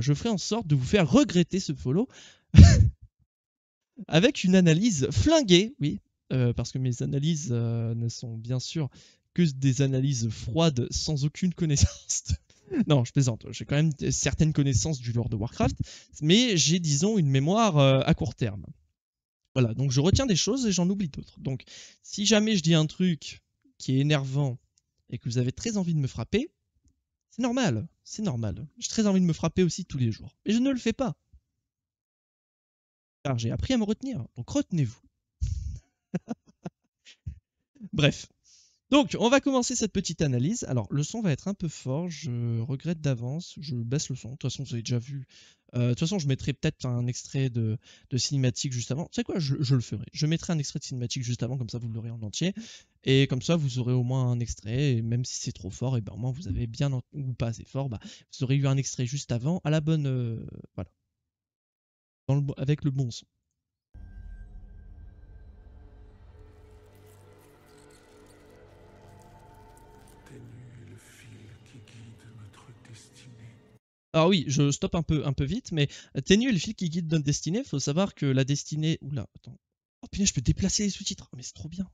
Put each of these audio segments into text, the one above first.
je ferai en sorte de vous faire regretter ce follow avec une analyse flinguée, oui, euh, parce que mes analyses euh, ne sont bien sûr que des analyses froides sans aucune connaissance. non, je plaisante, j'ai quand même certaines connaissances du lore de Warcraft, mais j'ai, disons, une mémoire euh, à court terme. Voilà, donc je retiens des choses et j'en oublie d'autres. Donc, si jamais je dis un truc qui est énervant et que vous avez très envie de me frapper, c'est normal, c'est normal. J'ai très envie de me frapper aussi tous les jours. Mais je ne le fais pas. Car j'ai appris à me retenir, donc retenez-vous. Bref, donc, on va commencer cette petite analyse. Alors, le son va être un peu fort, je regrette d'avance, je baisse le son. De toute façon, vous avez déjà vu. Euh, de toute façon, je mettrai peut-être un extrait de, cinématique juste avant. C'est quoi je, le ferai. Je mettrai un extrait de cinématique juste avant, comme ça vous l'aurez en entier. Et comme ça, vous aurez au moins un extrait. Et même si c'est trop fort, et ben au moins vous avez bien, ou pas assez fort, bah, vous aurez eu un extrait juste avant, à la bonne. Euh, voilà. avec le bon son. Alors ah oui, je stoppe un peu, un peu vite, mais euh, Tenue est le fil qui guide notre destinée. il Faut savoir que la destinée... Oula, attends. Oh putain, je peux déplacer les sous-titres. Oh, mais c'est trop bien.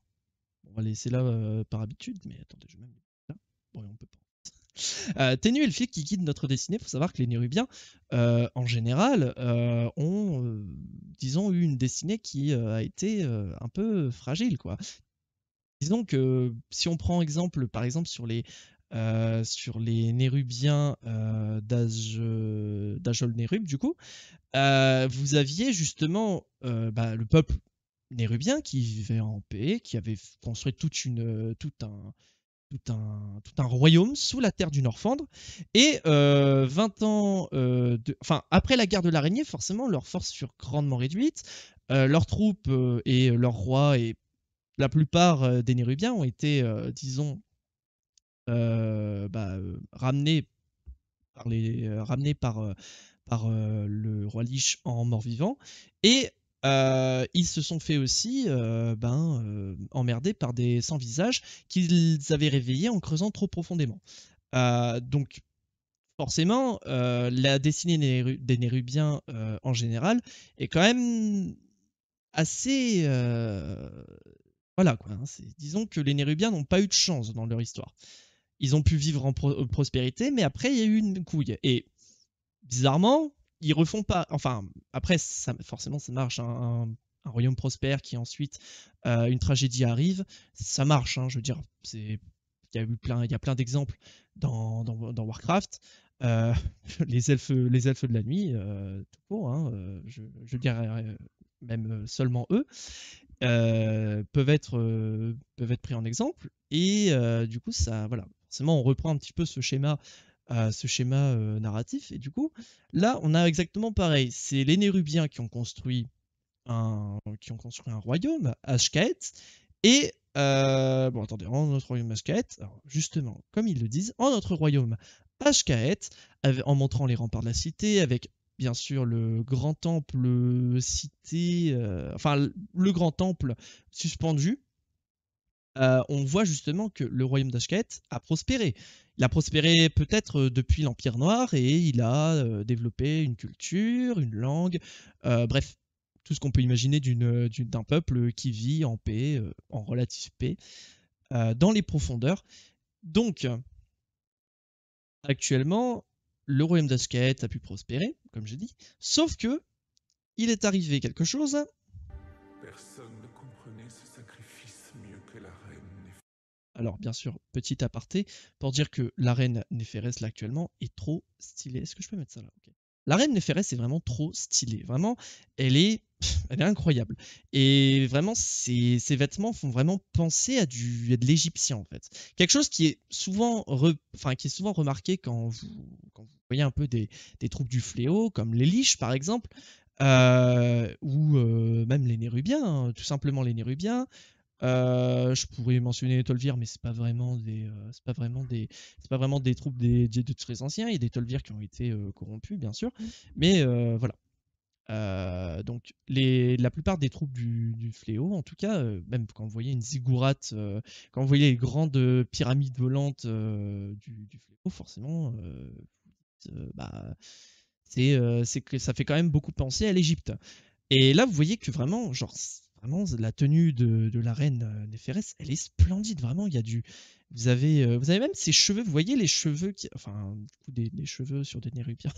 on va laisser là euh, par habitude, mais attendez, je vais même... Là. Bon, on peut pas. Euh, Ténu est le fil qui guide notre destinée. Il faut savoir que les Nérubiens, en général, ont, disons, eu une destinée qui a été un peu fragile, quoi. Disons que si on prend exemple, par exemple sur les, euh, sur les Nérubiens euh, euh, d'Ajol Nérub, du coup, vous aviez justement bah, le peuple nérubien qui vivait en paix, qui avait construit toute une, tout un, tout un, tout un, royaume sous la terre du Norfandre. Et 20 ans, de, enfin, après la guerre de l'araignée, forcément, leurs forces furent grandement réduites. leurs troupes et leur roi et la plupart des Nérubiens ont été, disons, euh, bah, euh, ramenés par, les, euh, par, par le roi Lich en mort-vivant. Et ils se sont fait aussi ben, emmerder par des sans-visages qu'ils avaient réveillés en creusant trop profondément. donc, forcément, la destinée des Nérubiens en général est quand même assez. voilà quoi. Hein, disons que les Nérubiens n'ont pas eu de chance dans leur histoire. Ils ont pu vivre en euh, prospérité, mais après, il y a eu une couille. Et bizarrement, ils refont pas. Enfin, après, ça, forcément, ça marche. Hein, un, royaume prospère qui ensuite euh, une tragédie arrive, ça marche. Hein, je veux dire, c'est il y a eu plein, il plein d'exemples dans, Warcraft. Euh, les elfes, les elfes de la nuit, tout court. Hein, je, je dirais même seulement eux. peuvent être peuvent être pris en exemple et du coup ça voilà on reprend un petit peu ce schéma, euh, euh, narratif. Et du coup, là, on a exactement pareil. C'est les Nérubiens qui ont construit un, royaume, Ashkaet, et euh, bon, attendez, en notre royaume Ashkaet, justement, comme ils le disent, en notre royaume Ashkaet, en montrant les remparts de la cité, avec bien sûr le grand temple cité, enfin le grand temple suspendu, euh, on voit justement que le royaume d'Ashket a prospéré. Il a prospéré peut-être euh, depuis l'Empire noir et il a euh, développé une culture, une langue, bref, tout ce qu'on peut imaginer d'un peuple qui vit en paix, en relative paix, dans les profondeurs. Donc, actuellement, le royaume d'Ashket a pu prospérer, comme je dis, sauf que il est arrivé quelque chose Alors bien sûr, petit aparté, pour dire que la reine Néphérès là actuellement est trop stylée. Est-ce que je peux mettre ça là La reine Néphérès est vraiment trop stylée. Vraiment, elle est, elle est incroyable. Et vraiment, ses, vêtements font vraiment penser à, du, de l'égyptien, en fait. Quelque chose qui est souvent, qui est souvent remarqué quand vous, vous voyez un peu des, troupes du fléau, comme les liches, par exemple, euh, ou euh, même les Nérubiens, hein, tout simplement les Nérubiens, euh, je pourrais mentionner les Tolvirs mais c'est pas vraiment des, euh, pas vraiment des, pas vraiment des troupes des dieux très anciens. Il y a des Tolvirs qui ont été euh, corrompus, bien sûr, mmh. mais voilà. donc la plupart des troupes du, fléau, en tout cas, même quand vous voyez une ziggurat, quand vous voyez les grandes pyramides volantes du, fléau, forcément, bah, c'est, que ça fait quand même beaucoup penser à l'Égypte. Et là, vous voyez que vraiment, genre, la tenue de, la reine euh, Neferès, elle est splendide. Vraiment, il y a du. Vous avez, euh, vous avez même ses cheveux. Vous voyez les cheveux qui, enfin, des, cheveux sur des nérubiens.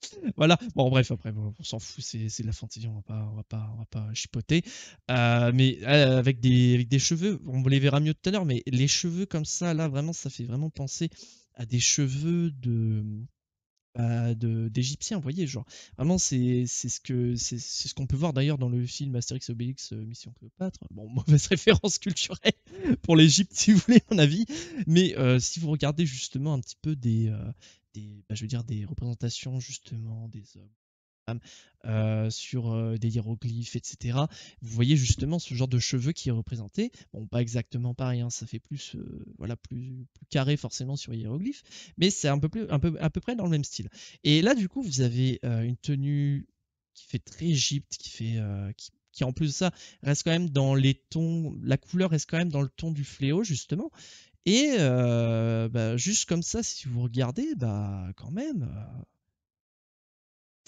voilà. Bon, bref, après, on s'en fout. C'est, de la fantaisie. On va pas, on va pas, chipoter. Euh, mais avec des, avec des cheveux, on les verra mieux tout à l'heure. Mais les cheveux comme ça, là, vraiment, ça fait vraiment penser à des cheveux de d'Égyptiens, vous voyez, genre vraiment c'est ce que c'est ce qu'on peut voir d'ailleurs dans le film Astérix Obélix euh, Mission Cléopâtre. Bon, mauvaise référence culturelle pour l'Égypte si vous voulez mon avis, mais euh, si vous regardez justement un petit peu des, euh, bah, je veux dire des représentations justement des hommes euh, sur euh, des hiéroglyphes, etc. Vous voyez justement ce genre de cheveux qui est représenté. Bon, pas exactement pareil, hein, ça fait plus, euh, voilà, plus, carré forcément sur les hiéroglyphes, mais c'est un peu plus, un peu, à peu près dans le même style. Et là, du coup, vous avez une tenue qui fait très Égypte, qui fait, qui, en plus de ça reste quand même dans les tons, la couleur reste quand même dans le ton du fléau justement. Et bah, juste comme ça, si vous regardez, bah quand même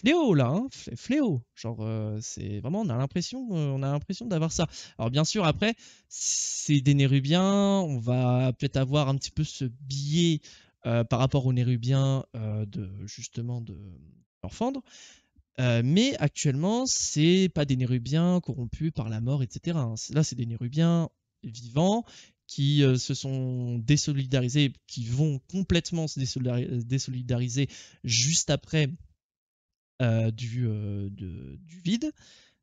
fléau là, hein, fléau. Genre, euh, c'est vraiment, on a l'impression, euh, on a l'impression d'avoir ça. Alors bien sûr, après, c'est des Nérubiens, on va peut-être avoir un petit peu ce biais euh, par rapport aux Nérubiens de justement de leur fendre. mais actuellement, c'est pas des Nérubiens corrompus par la mort, etc. Hein. Là, c'est des Nérubiens vivants qui se sont désolidarisés, qui vont complètement se désolidariser juste après euh, du, euh, du vide.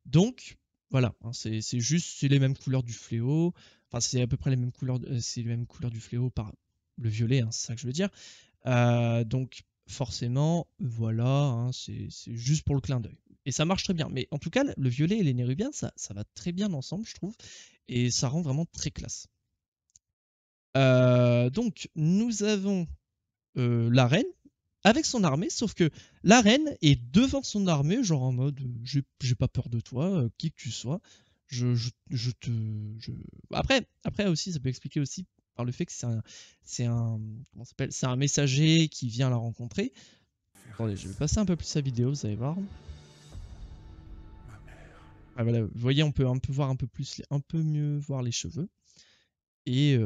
Donc, voilà, hein, c'est juste c'est les mêmes couleurs du fléau. Enfin, c'est à peu près les mêmes couleurs, euh, c'est les mêmes couleurs du fléau par le violet, hein, c'est ça que je veux dire. donc, forcément, voilà, hein, c'est juste pour le clin d'œil. Et ça marche très bien. Mais en tout cas, le violet et les nérubiens, ça, ça va très bien ensemble, je trouve. Et ça rend vraiment très classe. donc, nous avons la reine avec son armée, sauf que la reine est devant son armée, genre en mode euh, j'ai pas peur de toi, euh, qui que tu sois. Je, te. Après, après aussi, ça peut expliquer aussi par le fait que c'est un, c'est un, comment s'appelle, c'est un messager qui vient la rencontrer. Attendez, je vais passer un peu plus sa vidéo, vous allez voir. Ah, voilà, vous voyez, on peut un peu voir un peu plus, un peu mieux voir les cheveux. Euh, et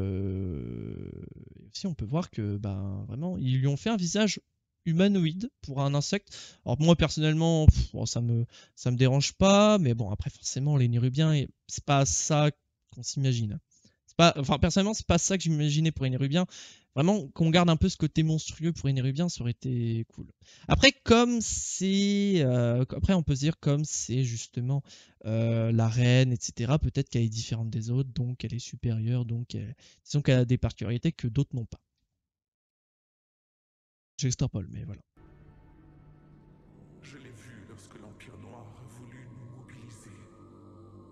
aussi, on peut voir que, ben vraiment, ils lui ont fait un visage humanoïde pour un insecte. Alors moi personnellement, ça me ça me dérange pas, mais bon après forcément les nérubiens, c'est pas ça qu'on s'imagine. enfin personnellement c'est pas ça que j'imaginais pour les nérubiens. Vraiment qu'on garde un peu ce côté monstrueux pour les nérubiens, ça aurait été cool. Après comme c'est, euh, après on peut se dire comme c'est justement euh, la reine, etc. Peut-être qu'elle est différente des autres, donc elle est supérieure, donc elle, qu'elle a des particularités que d'autres n'ont pas le, mais voilà. Je vu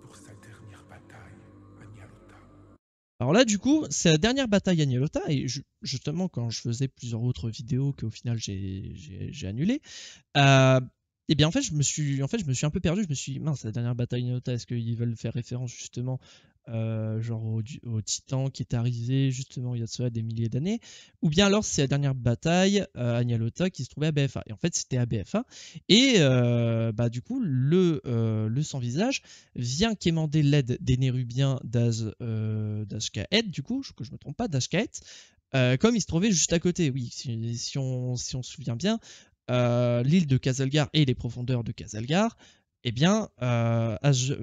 pour dernière bataille Alors là, du coup, c'est la dernière bataille à Nyalota, et justement, quand je faisais plusieurs autres vidéos qu'au final j'ai annulées, euh, eh bien en fait, je me suis, en fait, je me suis un peu perdu. Je me suis dit, mince, la dernière bataille Nyalota, est-ce qu'ils veulent faire référence justement euh, genre au, Titan qui est arrivé justement il y a de des milliers d'années, ou bien alors c'est la dernière bataille euh, à Nyalota qui se trouvait à BFA. Et en fait c'était à BFA, et euh, bah, du coup le, le sans-visage vient quémander l'aide des Nérubiens d'Ashkaet, du coup, que je, me trompe pas, d'Ashkaet, comme il se trouvait juste à côté, oui, si, on, se souvient bien, l'île de Casalgar et les profondeurs de Casalgar, et eh bien, H,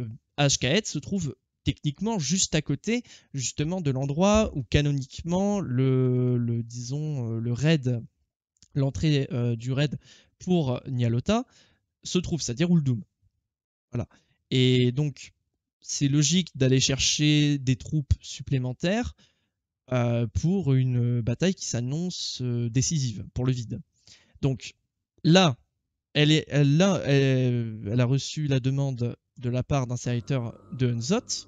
se trouve techniquement juste à côté justement de l'endroit où canoniquement le, disons euh, le raid l'entrée euh, du raid pour Nyalota se trouve, c'est-à-dire Uldum. Voilà. Et donc c'est logique d'aller chercher des troupes supplémentaires euh, pour une bataille qui s'annonce décisive pour le vide. Donc là, elle, est, a reçu la demande de la part d'un serviteur de Unzot,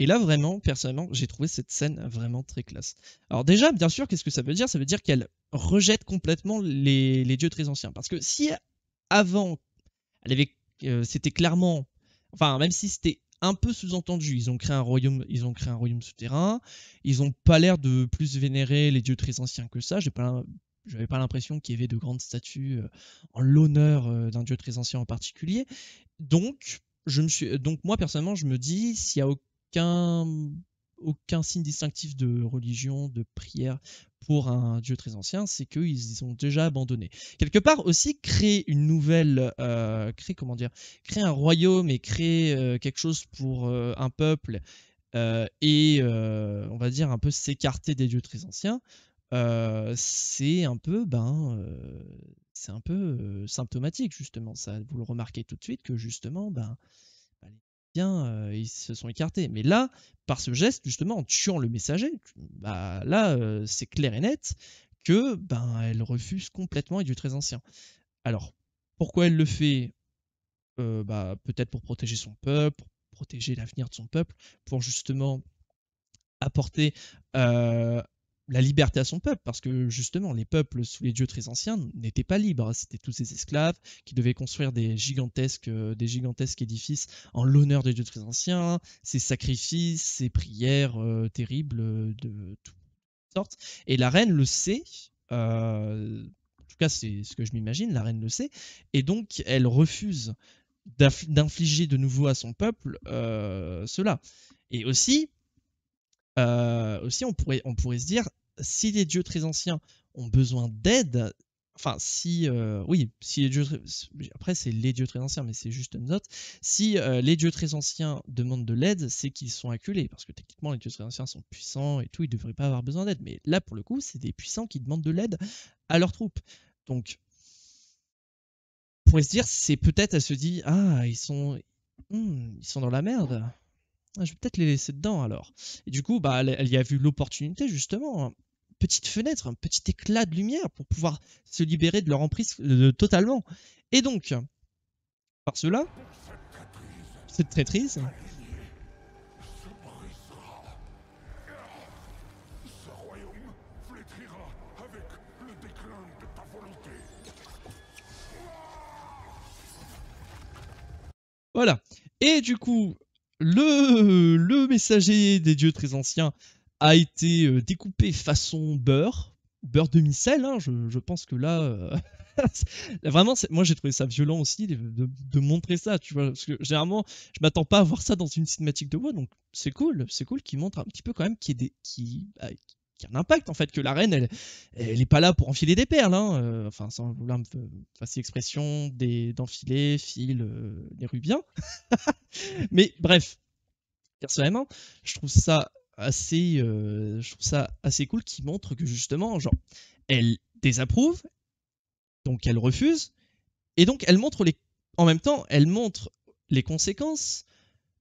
Et là, vraiment, personnellement, j'ai trouvé cette scène vraiment très classe. Alors déjà, bien sûr, qu'est-ce que ça veut dire Ça veut dire qu'elle rejette complètement les, dieux très anciens. Parce que si avant, elle avait, euh, c'était clairement, enfin, même si c'était un peu sous-entendu, ils ont créé un royaume, ils ont créé un royaume souterrain. Ils n'ont pas l'air de plus vénérer les dieux très anciens que ça. J'ai pas j'avais pas l'impression qu'il y avait de grandes statues euh, en l'honneur euh, d'un dieu très ancien en particulier. Donc, je me suis, donc moi personnellement, je me dis, s'il y a aucun, signe distinctif de religion, de prière pour un dieu très ancien, c'est qu'ils ont déjà abandonné. Quelque part aussi, créer une nouvelle, euh, créer comment dire, créer un royaume et créer euh, quelque chose pour euh, un peuple et on va dire un peu s'écarter des dieux très anciens, c'est un peu ben c'est un peu symptomatique justement. Ça, vous le remarquez tout de suite que justement ben bien, ils se sont écartés. Mais là, par ce geste, justement, en tuant le messager, bah, là, c'est clair et net que ben, elle refuse complètement et du très ancien. Alors, pourquoi elle le fait bah, Peut-être pour protéger son peuple, protéger l'avenir de son peuple, pour justement apporter la liberté à son peuple, parce que justement, les peuples sous les dieux très anciens n'étaient pas libres. Hein. C'était tous ces esclaves qui devaient construire des gigantesques, euh, des gigantesques édifices en l'honneur des dieux très anciens, ces sacrifices, ces prières euh, terribles euh, de toutes sortes. Et la reine le sait. en tout cas, c'est ce que je m'imagine, la reine le sait, et donc elle refuse d'infliger de nouveau à son peuple cela. Et aussi, aussi on pourrait, on pourrait se dire si les dieux très anciens ont besoin d'aide, enfin si euh, oui si les dieux après c'est les dieux très anciens mais c'est juste une note si euh, les dieux très anciens demandent de l'aide c'est qu'ils sont acculés parce que techniquement les dieux très anciens sont puissants et tout ils devraient pas avoir besoin d'aide mais là pour le coup c'est des puissants qui demandent de l'aide à leurs troupes donc on pourrait se dire c'est peut-être à se dire ah ils sont hmm, ils sont dans la merde ah, je vais peut-être les laisser dedans alors et du coup bah elle, elle y a vu l'opportunité justement hein petite fenêtre, un petit éclat de lumière pour pouvoir se libérer de leur emprise euh, totalement. Et donc, par cela, cette traîtrise, Voilà. Et du coup, le, le messager des dieux très anciens a été euh, découpé façon beurre, beurre demi-sel. Hein, je, pense que là, euh, vraiment, moi j'ai trouvé ça violent aussi de, montrer ça, tu vois, parce que généralement, je m'attends pas à voir ça dans une cinématique de voix, donc c'est cool, c'est cool qu'il montre un petit peu quand même qu'il y qui, ah, a un impact en fait, que la reine elle, elle est pas là pour enfiler des perles, hein, euh, enfin sans vouloir me expression l'expression d'enfiler, fil, les rubiens. Mais bref, personnellement, je trouve ça assez, euh, je trouve ça assez cool, qui montre que justement, genre, elle désapprouve, donc elle refuse, et donc elle montre les, en même temps, elle montre les conséquences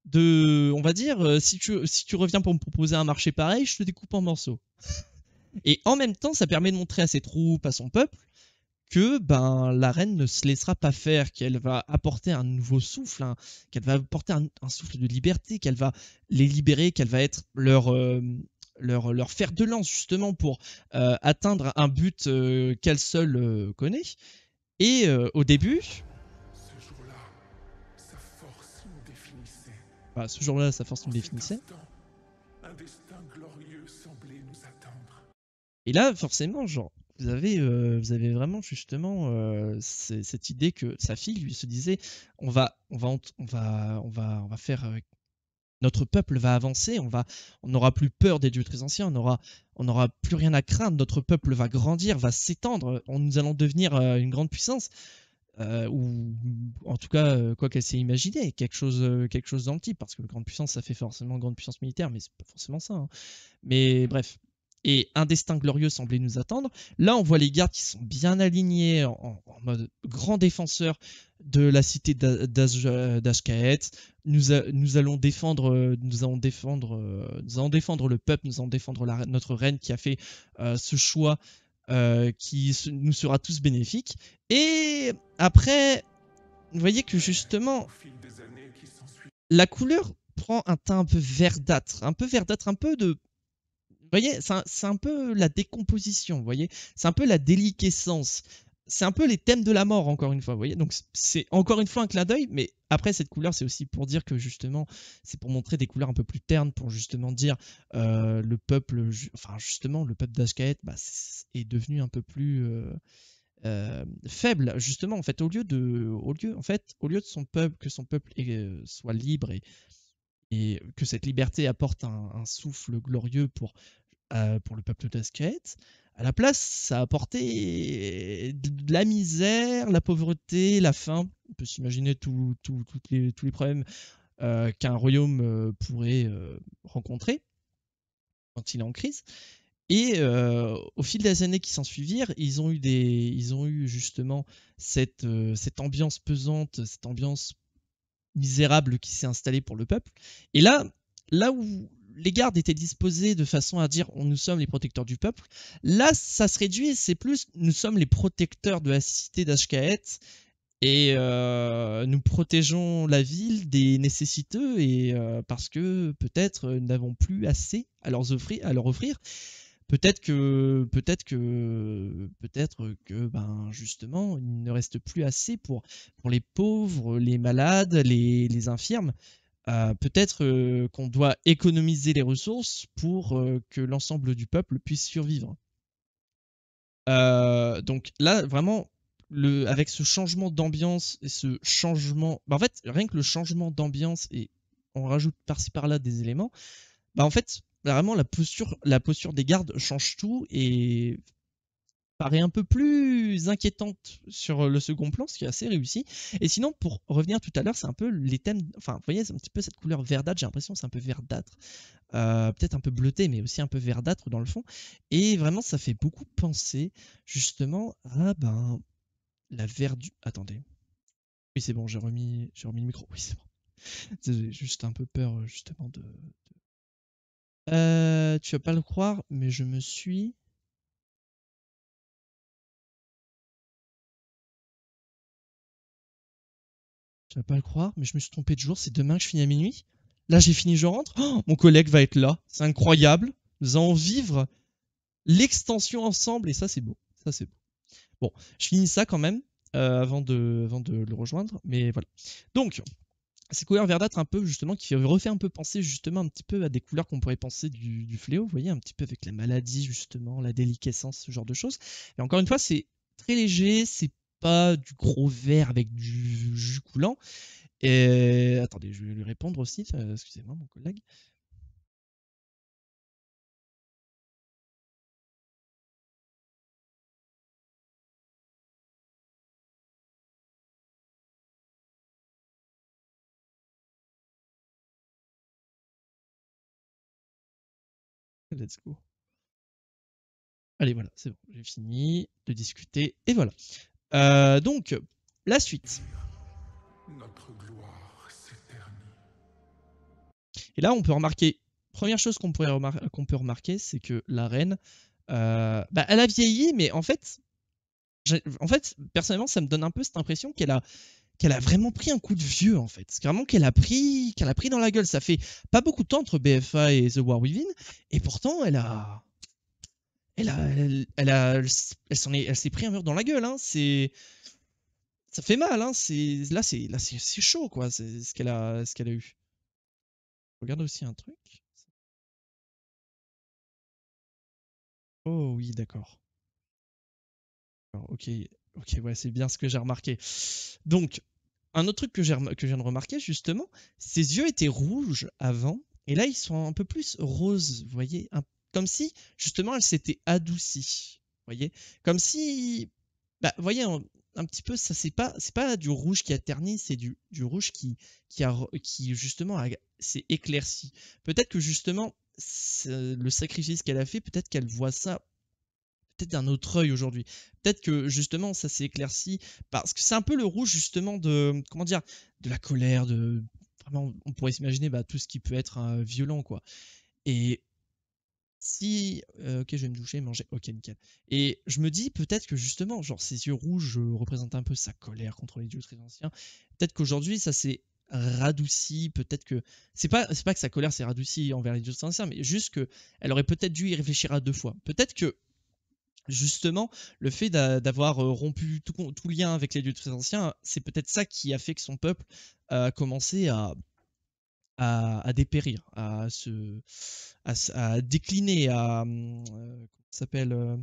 de, on va dire, euh, si si tu reviens pour me proposer un marché pareil, je te découpe en morceaux. Et en même temps, ça permet de montrer à ses troupes, à son peuple, que ben, la reine ne se laissera pas faire, qu'elle va apporter un nouveau souffle, hein, qu'elle va apporter un, souffle de liberté, qu'elle va les libérer, qu'elle va être leur, euh, leur, leur fer de lance justement pour euh, atteindre un but euh, qu'elle seule connaît. Et au début... Ce jour-là, sa force nous définissait. Bah, ce jour-là, sa force nous définissait. Et là, forcément, genre, vous avez, euh, vous avez vraiment justement euh, cette idée que sa fille lui se disait on va, on va, on va, on va, on va faire euh, notre peuple va avancer, on va, on n'aura plus peur des dieux très anciens, on aura, on n'aura plus rien à craindre, notre peuple va grandir, va s'étendre, nous allons devenir une grande puissance. ou en tout cas quoi qu'elle s'est imaginée, quelque chose, quelque chose dans parce que grande puissance, ça fait forcément grande puissance militaire, mais c'est pas forcément ça. Hein. Mais bref, et un destin glorieux semblait nous attendre. Là, on voit les gardes qui sont bien alignés en, mode grand défenseur de la cité euh, d'Ashkaet. Nous, nous allons défendre, euh, nous allons défendre, euh, nous allons défendre le peuple, nous allons défendre notre reine qui a fait ce choix qui nous sera tous bénéfique. Et après, vous voyez que justement, la couleur prend un teint un peu verdâtre, un peu verdâtre, un peu de voyez, c'est un, peu la décomposition, vous voyez, c'est un peu la déliquescence. C'est un peu les thèmes de la mort, encore une fois, vous voyez. Donc, c'est encore une fois un clin d'œil, mais après, cette couleur, c'est aussi pour dire que justement, c'est pour montrer des couleurs un peu plus ternes, pour justement dire euh, le peuple, enfin, justement, le peuple d'Ashkaët bah, est devenu un peu plus. Euh, euh, faible justement en fait au lieu de au lieu en fait au lieu de son peuple que son peuple soit libre et, que cette liberté apporte un, souffle glorieux pour euh, pour le peuple tasquette. À la place, ça a apporté de la misère, la pauvreté, la faim. On peut s'imaginer les, tous les problèmes euh, qu'un royaume euh, pourrait rencontrer quand il est en crise. Et au fil des années qui s'en suivirent, ils ont eu des, ils ont eu justement cette, cette ambiance pesante, cette ambiance misérable qui s'est installée pour le peuple. Et là, là où les gardes étaient disposés de façon à dire nous sommes les protecteurs du peuple. Là, ça se réduit, c'est plus nous sommes les protecteurs de la cité d'Ashkaet et euh, nous protégeons la ville des nécessiteux et euh, parce que peut-être nous euh, n'avons plus assez à leur offrir. Peut-être que, peut-être que, peut-être que, ben justement, il ne reste plus assez pour pour les pauvres, les malades, les infirmes. Euh, peut-être euh, qu'on doit économiser les ressources pour euh, que l'ensemble du peuple puisse survivre. donc là, vraiment, avec ce changement d'ambiance et ce changement... Bah, en fait, rien que le changement d'ambiance et on rajoute par-ci par-là des éléments, bah, en fait, vraiment, la posture, la posture des gardes change tout et paraît un peu plus inquiétante sur le second plan, ce qui est assez réussi. Et sinon, pour revenir tout à l'heure, c'est un peu les thèmes, enfin, vous voyez, c'est un petit peu cette couleur verdâtre, j'ai l'impression c'est un peu verdâtre, euh, peut-être un peu bleuté, mais aussi un peu verdâtre dans le fond. Et vraiment, ça fait beaucoup penser justement à ben, la verdure. Attendez. Oui, c'est bon, j'ai remis, remis le micro. Oui, c'est bon. J'ai juste un peu peur justement de. Euh, tu vas pas le croire, mais je me suis Je vas pas le croire, mais je me suis trompé de jour, c'est demain que je finis à minuit. Là, j'ai fini, je rentre. Oh, mon collègue va être là. C'est incroyable. Nous allons vivre l'extension ensemble et ça, c'est beau. Ça, c'est beau. Bon, je finis ça quand même euh, avant, de, le rejoindre, mais voilà. Donc, ces couleurs verdâtres un peu justement qui refait un peu penser justement un petit peu à des couleurs qu'on pourrait penser du, fléau, vous voyez, un petit peu avec la maladie justement, la déliquescence, ce genre de choses. Et encore une fois, c'est très léger, c'est pas du gros verre avec du jus coulant. Et attendez, je vais lui répondre aussi. Excusez-moi, mon collègue. Let's go. Allez, voilà, c'est bon, j'ai fini de discuter. Et voilà. Euh, donc, la suite. Et là, on peut remarquer, première chose qu'on peut remarquer, c'est que la reine, euh, bah, elle a vieilli, mais en fait, en fait, personnellement, ça me donne un peu cette impression qu'elle a, qu'elle a vraiment pris un coup de vieux en fait. C'est vraiment qu'elle a pris, qu'elle a pris dans la gueule. Ça fait pas beaucoup de temps entre BFA et The War Within, et pourtant elle a, elle elle, s'est pris un mur dans la gueule. Hein. C'est, ça fait mal. Hein. C'est, là, c'est, là, c'est, chaud, quoi. C'est ce qu'elle a, ce qu'elle a eu. Regarde aussi un truc. Oh oui, d'accord. Ok, ok, ouais, c'est bien ce que j'ai remarqué. Donc, un autre truc que, j'ai, que je viens de remarquer justement, ses yeux étaient rouges avant, et là ils sont un peu plus roses, vous voyez, un comme si, justement, elle s'était adoucie. voyez Comme si. Bah, voyez, un petit peu, ça c'est pas c'est pas du rouge qui a terni, c'est du, rouge qui qui a qui justement s'est éclairci. Peut-être que justement le sacrifice qu'elle a fait, peut-être qu'elle voit ça peut-être d'un autre œil aujourd'hui. Peut-être que justement ça s'est éclairci parce que c'est un peu le rouge justement de comment dire de la colère, de vraiment on pourrait s'imaginer bah, tout ce qui peut être euh, violent quoi. Et si ok je vais me doucher manger ok nickel et je me dis peut-être que justement genre ses yeux rouges représentent un peu sa colère contre les dieux très anciens peut-être qu'aujourd'hui ça s'est radouci peut-être que c'est pas c'est pas que sa colère s'est radoucie envers les dieux très anciens mais juste qu'elle elle aurait peut-être dû y réfléchir à deux fois peut-être que justement le fait d'avoir rompu tout, lien avec les dieux très anciens c'est peut-être ça qui a fait que son peuple a commencé à à, dépérir, à se, à, décliner, à hum, euh, s'appelle euh,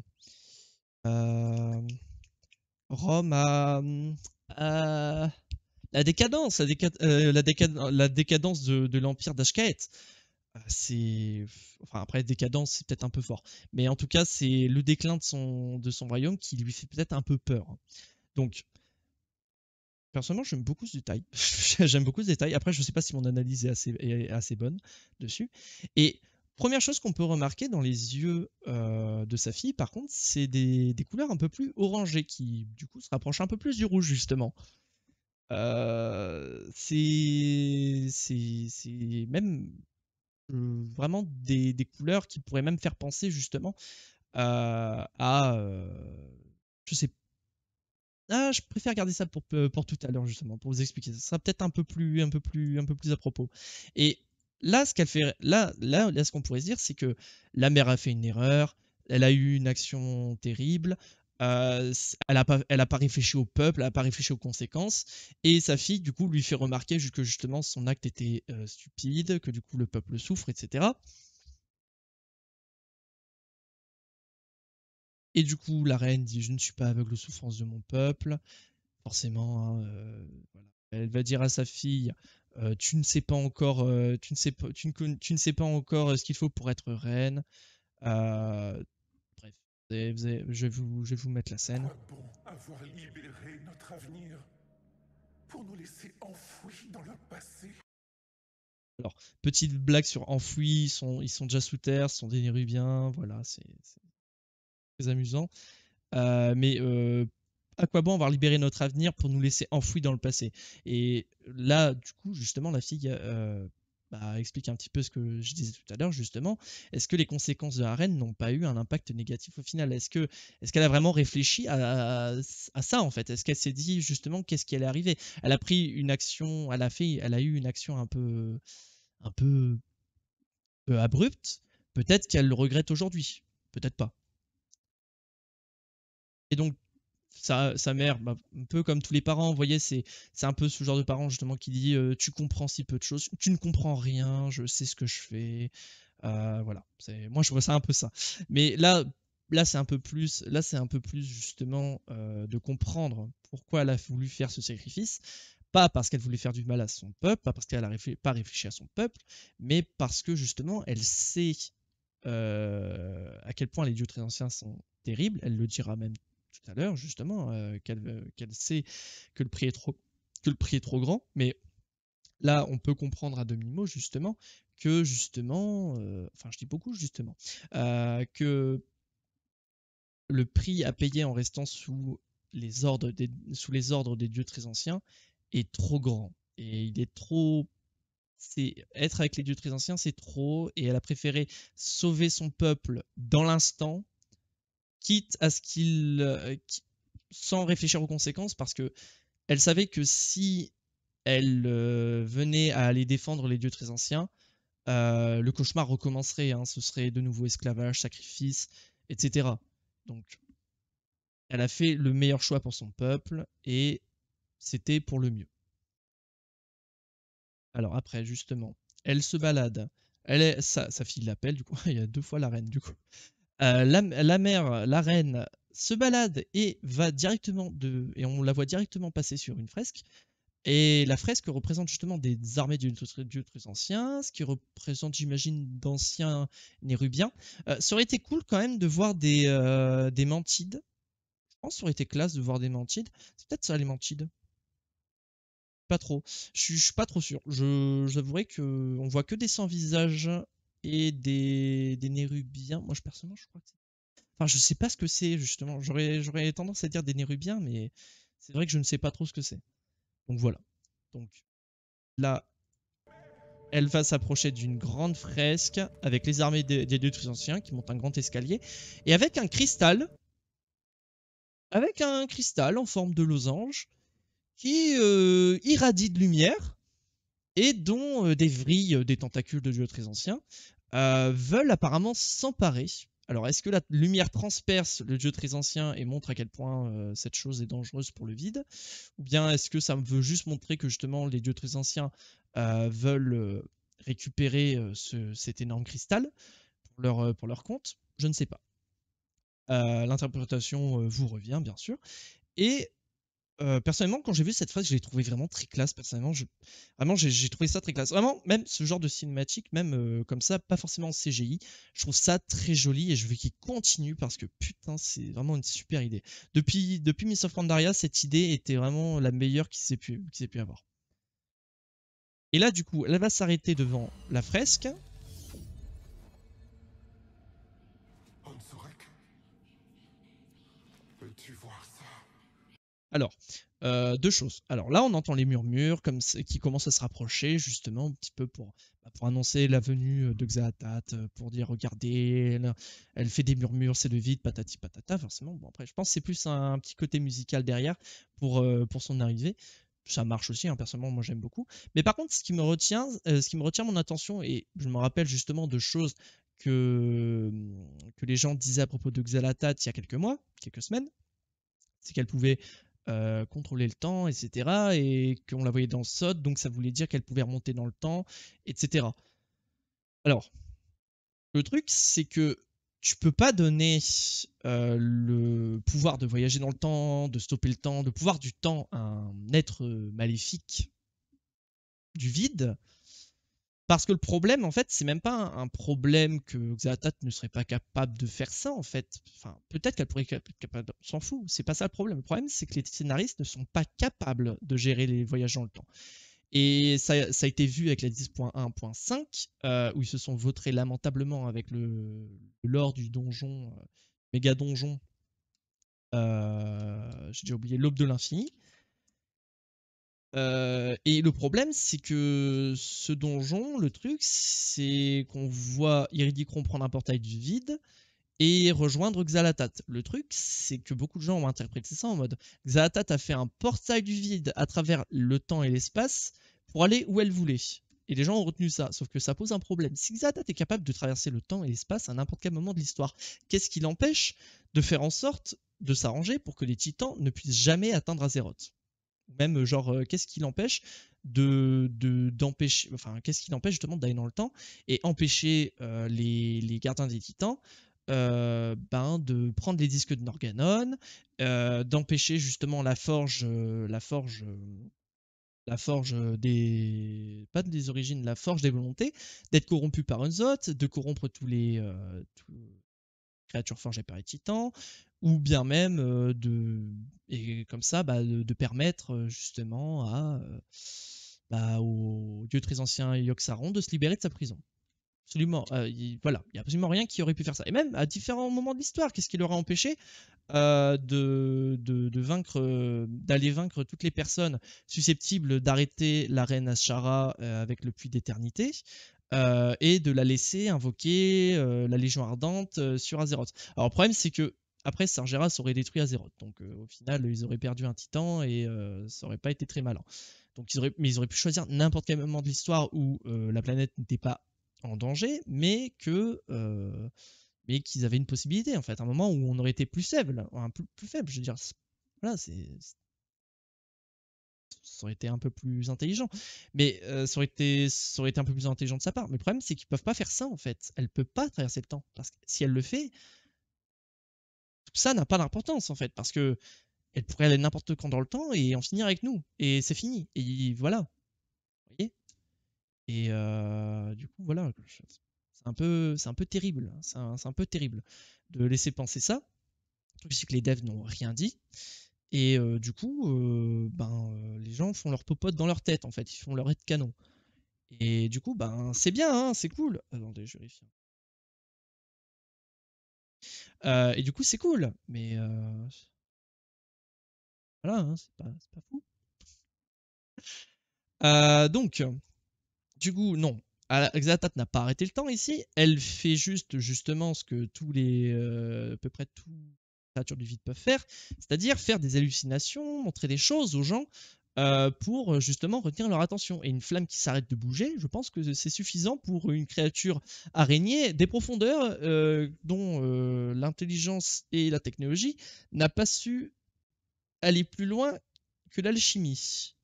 euh, Rome hum, à, la décadence, la, décadence de, l'empire d'Ashkaet. C'est enfin après décadence, c'est peut-être un peu fort, mais en tout cas c'est le déclin de son de son royaume qui lui fait peut-être un peu peur. Donc Personnellement, j'aime beaucoup ce détail. j'aime beaucoup ce détail. Après, je ne sais pas si mon analyse est assez, bonne dessus. Et première chose qu'on peut remarquer dans les yeux euh, de sa fille, par contre, c'est des, couleurs un peu plus orangées qui, du coup, se rapprochent un peu plus du rouge, justement. Euh, c'est même euh, vraiment des, des, couleurs qui pourraient même faire penser, justement, à. je sais pas ah, je préfère garder ça pour, euh, pour tout à l'heure justement, pour vous expliquer. Ça sera peut-être un peu plus, un peu plus, un peu plus à propos. Et là, ce qu'elle fait, là, là, là, ce qu'on pourrait se dire, c'est que la mère a fait une erreur, elle a eu une action terrible, euh, elle n'a pas, elle a pas réfléchi au peuple, elle n'a pas réfléchi aux conséquences, et sa fille, du coup, lui fait remarquer que justement son acte était euh, stupide, que du coup le peuple souffre, etc. Et du coup, la reine dit Je ne suis pas aveugle aux souffrances de mon peuple. Forcément, hein, euh, elle va dire à sa fille euh, Tu ne sais pas encore, euh, tu ne sais pas, tu ne, tu ne sais pas encore ce qu'il faut pour être reine. bref, je, vais vous, vais vous mettre la scène. libéré notre avenir pour nous laisser enfouis dans le passé. Alors, petite blague sur enfouis, ils sont, ils sont déjà sous terre, sont des Nérubiens, voilà, c'est amusant. Euh, mais euh, à quoi bon avoir libéré notre avenir pour nous laisser enfouis dans le passé Et là, du coup, justement, la fille euh, bah, explique un petit peu ce que je disais tout à l'heure, justement. Est-ce que les conséquences de la reine n'ont pas eu un impact négatif au final Est-ce qu'elle est qu'elle a vraiment réfléchi à, ça, en fait Est-ce qu'elle s'est dit, justement, qu'est-ce qui allait arriver Elle a pris une action, elle a, fait, elle a eu une action un peu, un peu abrupte. Peut-être qu'elle le regrette aujourd'hui. Peut-être pas. Et donc, sa, sa mère, bah, un peu comme tous les parents, vous voyez, c'est un peu ce genre de parent justement qui dit euh, Tu comprends si peu de choses, tu ne comprends rien, je sais ce que je fais. Euh, voilà, moi je vois ça un peu ça. Mais là, là c'est un peu plus là c'est un peu plus justement euh, de comprendre pourquoi elle a voulu faire ce sacrifice pas parce qu'elle voulait faire du mal à son peuple pas parce qu'elle n'a pas réfléchi à son peuple mais parce que justement elle sait à quel point les dieux très anciens sont terribles elle le dira même tout à l'heure, justement, euh, euh, qu'elle sait que le, prix est trop, que le prix est trop grand, mais là, on peut comprendre à demi-mot, justement, que justement, euh, enfin, je dis beaucoup, justement, que le prix à payer en restant sous les ordres des, sous les ordres des dieux très anciens est trop grand. Et il est trop c'est être avec les dieux très anciens, c'est trop. Et elle a préféré sauver son peuple dans l'instant quitte à ce qu'il, euh, sans réfléchir aux conséquences, parce que elle savait que si elle euh, venait à aller défendre les dieux très anciens, euh, le cauchemar recommencerait. Hein. ce serait de nouveau esclavage, sacrifice, etc. Donc, elle a fait le meilleur choix pour son peuple et c'était pour le mieux. Alors après, justement, elle se balade. Elle est, sa fille l'appelle, du coup, il y a deux fois la reine, du coup. Euh, la, mère, euh, la reine, se balade et va directement de, et on la voit directement passer sur une fresque. Et la fresque représente justement des armées dieux dieu anciens, ce qui représente, j'imagine, d'anciens nérubiens. Euh, ça aurait été cool quand même de voir des, des mantides. Je pense ça aurait été classe de voir des mantides. C'est peut-être ça les mantides. Pas trop. Je, suis pas trop sûr. Je j'avouerai que on voit que des sans visages et des, nérubiens. Moi, je, personnellement, je crois que Enfin, je sais pas ce que c'est, justement. J'aurais tendance à dire des nérubiens, mais c'est vrai que je ne sais pas trop ce que c'est. Donc voilà. Donc là, elle va s'approcher d'une grande fresque avec les armées des, des très anciens qui montent un grand escalier et avec un cristal. Avec un cristal en forme de losange qui euh, irradie de lumière et dont euh, des vrilles, euh, des tentacules de dieux très anciens, euh, veulent apparemment s'emparer. Alors, est-ce que la lumière transperce le dieu très ancien et montre à quel point cette chose est dangereuse pour le vide Ou bien est-ce que ça veut juste montrer que justement les dieux très anciens veulent récupérer cet énorme cristal pour leur, pour leur compte Je ne sais pas. L'interprétation vous revient, bien sûr. Et personnellement, quand j'ai vu cette phrase je l'ai trouvé vraiment très classe. Personnellement, vraiment, j'ai trouvé ça très classe. Vraiment, même ce genre de cinématique, même comme ça, pas forcément en CGI, je trouve ça très joli et je veux qu'il continue parce que putain, c'est vraiment une super idée. Depuis, depuis Miss of Pandaria, cette idée était vraiment la meilleure qui s'est pu, qui pu avoir. Et là, du coup, elle va s'arrêter devant la fresque Alors, euh, deux choses. Alors là, on entend les murmures comme qui commencent à se rapprocher, justement, un petit peu pour, bah, pour annoncer la venue euh, de Xalatat, euh, pour dire regardez, elle, fait des murmures, c'est le vide, patati patata, forcément. Bon, après, je pense que c'est plus un, petit côté musical derrière pour, pour son arrivée. Ça marche aussi, hein, personnellement, moi j'aime beaucoup. Mais par contre, ce qui me retient, ce qui me retient mon attention, et je me rappelle justement de choses que, que les gens disaient à propos de Xalatat il y a quelques mois, quelques semaines, c'est qu'elle pouvait euh, contrôler le temps, etc. Et qu'on la voyait dans le SOD, donc ça voulait dire qu'elle pouvait remonter dans le temps, etc. Alors, le truc, c'est que tu peux pas donner euh, le pouvoir de voyager dans le temps, de stopper le temps, de pouvoir du temps à un être euh, maléfique du vide parce que le problème, en fait, c'est même pas un, problème que Xatat ne serait pas capable de faire ça, en fait. Enfin, peut-être qu'elle pourrait être capable, on s'en fout, c'est pas ça le problème. Le problème, c'est que les scénaristes ne sont pas capables de gérer les voyages dans le temps. Et ça, a été vu avec la 10.1.5, euh, où ils se sont vautrés lamentablement avec le, l'or du donjon, euh, méga donjon, euh, j'ai déjà oublié, l'aube de l'infini. Euh, et le problème, c'est que ce donjon, le truc, c'est qu'on voit Iridicron prendre un portail du vide et rejoindre Xalatat. Le truc, c'est que beaucoup de gens ont interprété ça en mode Xalatat a fait un portail du vide à travers le temps et l'espace pour aller où elle voulait. Et les gens ont retenu ça, sauf que ça pose un problème. Si Xalatat est capable de traverser le temps et l'espace à n'importe quel moment de l'histoire, qu'est-ce qui l'empêche de faire en sorte de s'arranger pour que les titans ne puissent jamais atteindre Azeroth même genre euh, qu'est-ce qui l'empêche de d'empêcher enfin qu'est-ce qui l'empêche justement d'aller dans le temps et empêcher euh, les, les, gardiens des titans euh, ben, de prendre les disques de Norganon d'empêcher justement la forge la forge la forge des pas des origines la forge des volontés d'être corrompue par un zot, de corrompre tous les créatures forgées par les titans, ou bien même de et comme ça bah, de, permettre justement à bah, au dieu très ancien Yoxaron de se libérer de sa prison. Absolument, voilà, il n'y a absolument rien qui aurait pu faire ça. Et même à différents moments de l'histoire, qu'est-ce qui l'aurait empêché de, de, vaincre, d'aller vaincre toutes les personnes susceptibles d'arrêter la reine Ashara avec le puits d'éternité et de la laisser invoquer la Légion ardente sur Azeroth. Alors le problème, c'est que après, Sargeras aurait détruit à Azeroth. Donc euh, au final, ils auraient perdu un titan et euh, ça aurait pas été très malin. Donc, ils auraient, mais ils auraient pu choisir n'importe quel moment de l'histoire où euh, la planète n'était pas en danger, mais que mais qu'ils avaient une possibilité en fait, un moment où on aurait été plus faible, un plus, plus faible. Je veux dire, voilà, c'est ça aurait été un peu plus intelligent. Mais ça, aurait été, été un peu plus intelligent de sa part. Mais le problème, c'est qu'ils peuvent pas faire ça, en fait. Elle peut pas traverser le temps. Parce que si elle le fait, ça n'a pas d'importance en fait, parce que elle pourrait aller n'importe quand dans le temps et en finir avec nous. Et c'est fini. Et voilà. Vous voyez Et du coup, voilà. C'est un peu, c'est un peu terrible. Hein, c'est un, peu terrible de laisser penser ça. puisque les devs n'ont rien dit. Et du coup, ben, les gens font leur popote dans leur tête, en fait. Ils font leur de canon. Et du coup, ben, c'est bien, hein, c'est cool. Attendez, je euh, et du coup, c'est cool. Mais euh, voilà, hein, c'est pas, fou. Euh, donc, du coup, non. Xatat n'a pas arrêté le temps ici. Elle fait juste, justement, ce que tous les, à peu près tous les créatures du vide peuvent faire, c'est-à-dire faire des hallucinations, montrer des choses aux gens euh, pour euh, justement retenir leur attention. Et une flamme qui s'arrête de bouger, je pense que c'est suffisant pour une créature araignée des profondeurs euh, dont l'intelligence et la technologie n'a pas su aller plus loin que l'alchimie.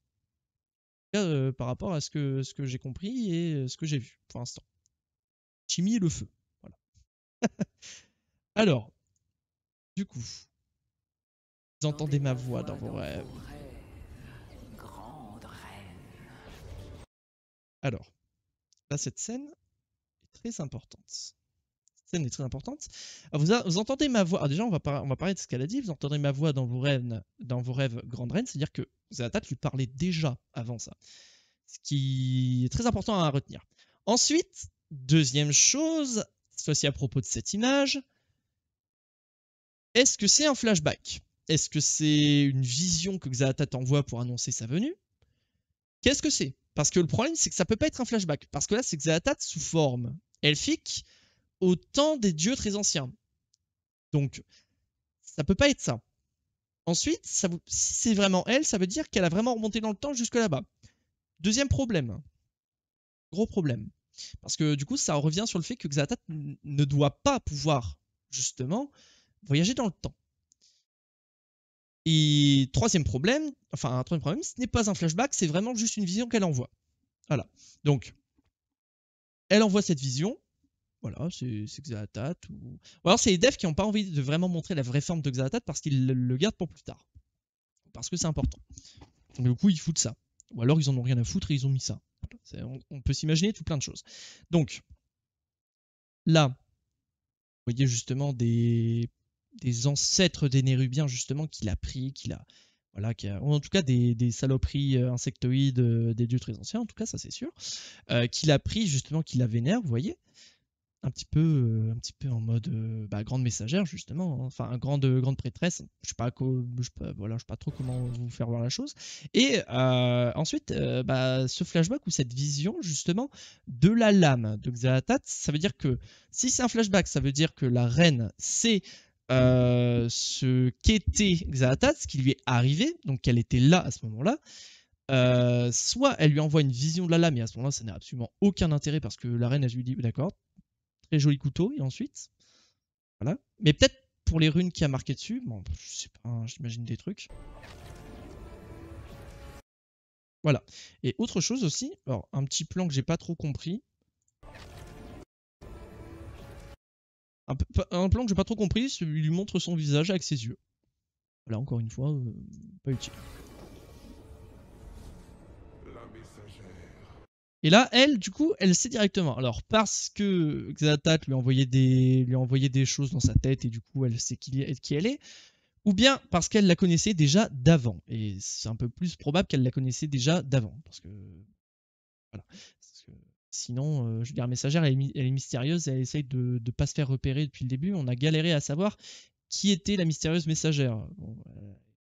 par rapport à ce que, ce que j'ai compris et ce que j'ai vu pour l'instant. Chimie et le feu. Voilà. Alors, du coup, vous entendez ma voix dans vos rêves. Alors, là, cette scène est très importante. Cette scène est très importante. vous, entendez ma voix. déjà, on va, parler de ce qu'elle a dit. Vous entendrez ma voix dans vos rêves, dans vos rêves grande reine. C'est-à-dire que Zatat lui parlait déjà avant ça. Ce qui est très important à retenir. Ensuite, deuxième chose, ceci à propos de cette image, est-ce que c'est un flashback Est-ce que c'est une vision que Zatat envoie pour annoncer sa venue Qu'est-ce que c'est Parce que le problème, c'est que ça peut pas être un flashback. Parce que là, c'est Xatat sous forme elfique au temps des dieux très anciens. Donc, ça peut pas être ça. Ensuite, ça, si c'est vraiment elle, ça veut dire qu'elle a vraiment remonté dans le temps jusque là-bas. Deuxième problème. Gros problème. Parce que du coup, ça revient sur le fait que Xatat ne doit pas pouvoir, justement, voyager dans le temps. Et troisième problème, enfin un troisième problème, ce n'est pas un flashback, c'est vraiment juste une vision qu'elle envoie. Voilà. Donc, elle envoie cette vision. Voilà, c'est Xalatat. Ou... alors c'est les devs qui n'ont pas envie de vraiment montrer la vraie forme de Xalatat parce qu'ils le, gardent pour plus tard. Parce que c'est important. Donc du coup, ils foutent ça. Ou alors ils en ont rien à foutre et ils ont mis ça. On, on peut s'imaginer tout plein de choses. Donc, là, vous voyez justement des des ancêtres des Nérubiens, justement, qu'il a pris, qu'il a. Voilà, qui en tout cas des, des saloperies euh, insectoïdes euh, des dieux très anciens, en tout cas, ça c'est sûr, euh, qu'il a pris, justement, qu'il la vénère, vous voyez un petit peu un petit peu en mode bah, grande messagère justement hein. enfin grande grande prêtresse je sais pas je pas, voilà je sais pas trop comment vous faire voir la chose et ensuite bah, ce flashback ou cette vision justement de la lame de Xalatat ça veut dire que si c'est un flashback ça veut dire que la reine c'est euh, ce qu'était Xanatat, ce qui lui est arrivé, donc qu'elle était là à ce moment-là, euh, soit elle lui envoie une vision de la lame, et à ce moment-là, ça n'a absolument aucun intérêt parce que la reine, elle lui dit bah, d'accord, très joli couteau, et ensuite, voilà. Mais peut-être pour les runes qui a marqué dessus, bon, je sais pas, hein, j'imagine des trucs. Voilà. Et autre chose aussi, alors un petit plan que j'ai pas trop compris, un, plan que j'ai pas trop compris, celui lui montre son visage avec ses yeux. Voilà, encore une fois, euh, pas utile. Et là, elle, du coup, elle sait directement. Alors, parce que Xatat lui a envoyé des, lui des choses dans sa tête et du coup, elle sait qui, qui elle est, ou bien parce qu'elle la connaissait déjà d'avant. Et c'est un peu plus probable qu'elle la connaissait déjà d'avant. Parce que. Voilà. Sinon, euh, je veux Messagère, elle, est, mystérieuse elle essaye de ne pas se faire repérer depuis le début. On a galéré à savoir qui était la mystérieuse Messagère.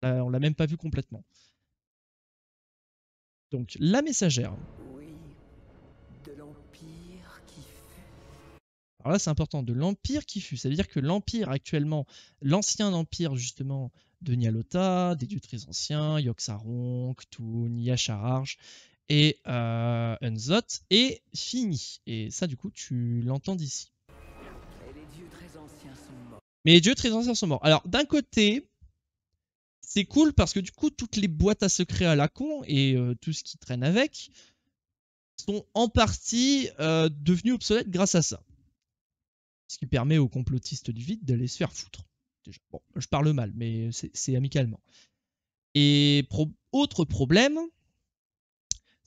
Euh, on l'a même pas vue complètement. Donc, la Messagère. Oui, de l'Empire qui fut. Alors là, c'est important, de l'Empire qui fut. Ça veut dire que l'Empire actuellement, l'ancien Empire justement de Nyalota, des dieux très anciens, Yogg-Saron, Ktun, et euh, est fini. Et ça, du coup, tu l'entends d'ici. Mais les dieux très anciens sont morts. Alors, d'un côté, c'est cool parce que du coup, toutes les boîtes à secrets à la con et euh, tout ce qui traîne avec sont en partie euh, devenues obsolètes grâce à ça. Ce qui permet aux complotistes du vide d'aller se faire foutre. Bon, je parle mal, mais c'est amicalement. Et autre problème,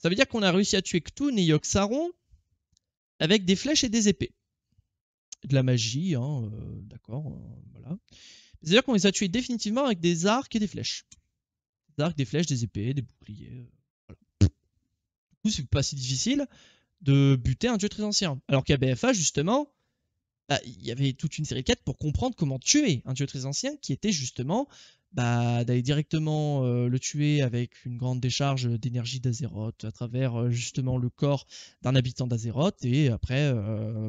ça veut dire qu'on a réussi à tuer Ktun et saron avec des flèches et des épées. De la magie, hein, euh, d'accord, euh, voilà. C'est-à-dire qu'on les a tués définitivement avec des arcs et des flèches. Des arcs, des flèches, des épées, des boucliers. Euh, voilà. Du coup, c'est pas si difficile de buter un dieu très ancien. Alors qu'à BFA, justement, ah, il y avait toute une série de quêtes pour comprendre comment tuer un dieu très ancien qui était justement bah, d'aller directement euh, le tuer avec une grande décharge d'énergie d'Azeroth à travers euh, justement le corps d'un habitant d'Azeroth et après euh,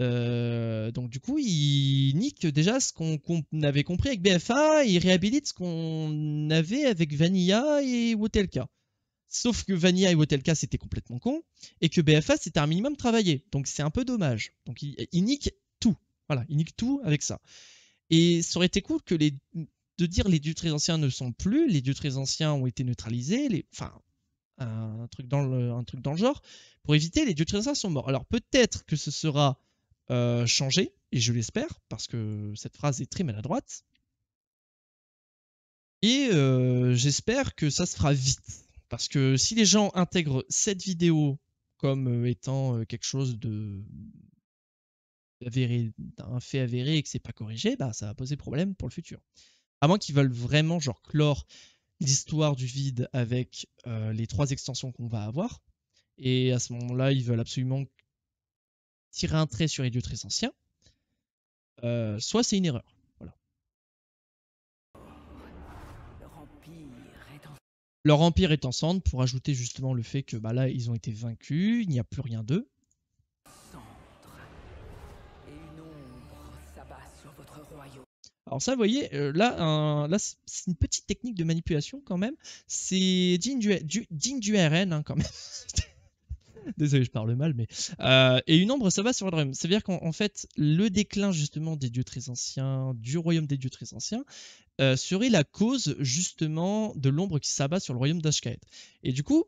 euh donc du coup, il nique déjà ce qu'on avait compris avec BFA, il réhabilite ce qu'on avait avec Vanilla et Wotelka. Sauf que Vanilla et Wotelka, c'était complètement con, et que BFA, c'était un minimum travaillé. Donc c'est un peu dommage. Donc il, nique tout. Voilà, il nique tout avec ça. Et ça aurait été cool que les, de dire les dieux très anciens ne sont plus, les dieux très anciens ont été neutralisés, enfin, un truc, dans le, un truc dans le genre, pour éviter les dieux très anciens sont morts. Alors peut-être que ce sera euh, changé, et je l'espère, parce que cette phrase est très maladroite. Et euh, j'espère que ça se fera vite parce que si les gens intègrent cette vidéo comme euh, étant euh, quelque chose de mmh, un fait avéré et que c'est pas corrigé, bah ça va poser problème pour le futur. À moins qu'ils veulent vraiment genre clore l'histoire du vide avec euh, les trois extensions qu'on va avoir. Et à ce moment-là, ils veulent absolument tirer un trait sur les dieux très anciens. soit c'est une erreur. Leur empire est en cendres pour ajouter justement le fait que bah, là, ils ont été vaincus, il n'y a plus rien d'eux. Alors ça, vous voyez, euh, là, là c'est une petite technique de manipulation quand même. C'est digne du, du RN hein, quand même. Désolé, je parle mal, mais. Euh, et une ombre, ça va sur le royaume. C'est-à-dire qu'en fait, le déclin, justement, des dieux très anciens, du royaume des dieux très anciens, euh, serait la cause, justement, de l'ombre qui s'abat sur le royaume d'Ashkaed. Et du coup,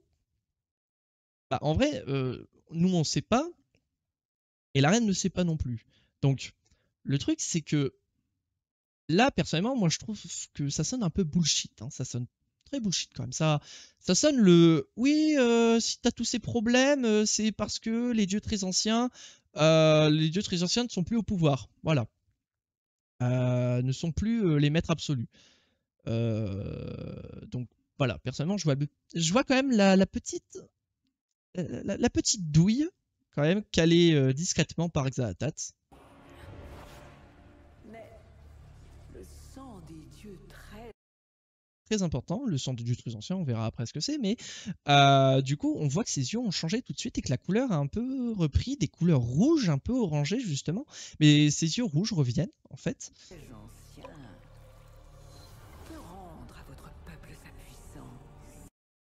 bah, en vrai, euh, nous, on ne sait pas. Et la reine ne sait pas non plus. Donc, le truc, c'est que. Là, personnellement, moi, je trouve que ça sonne un peu bullshit. Hein. Ça sonne très bullshit quand même. Ça, ça sonne le oui, euh, si t'as tous ces problèmes, euh, c'est parce que les dieux très anciens, euh, les dieux très anciens ne sont plus au pouvoir. Voilà, ne sont plus les maîtres absolus. donc voilà, personnellement, je vois, je vois quand même la, petite, la, petite douille quand même calée discrètement par Xaatat. très important, le sang des dieux très anciens, on verra après ce que c'est, mais euh, du coup, on voit que ses yeux ont changé tout de suite et que la couleur a un peu repris des couleurs rouges, un peu orangées justement, mais ses yeux rouges reviennent en fait.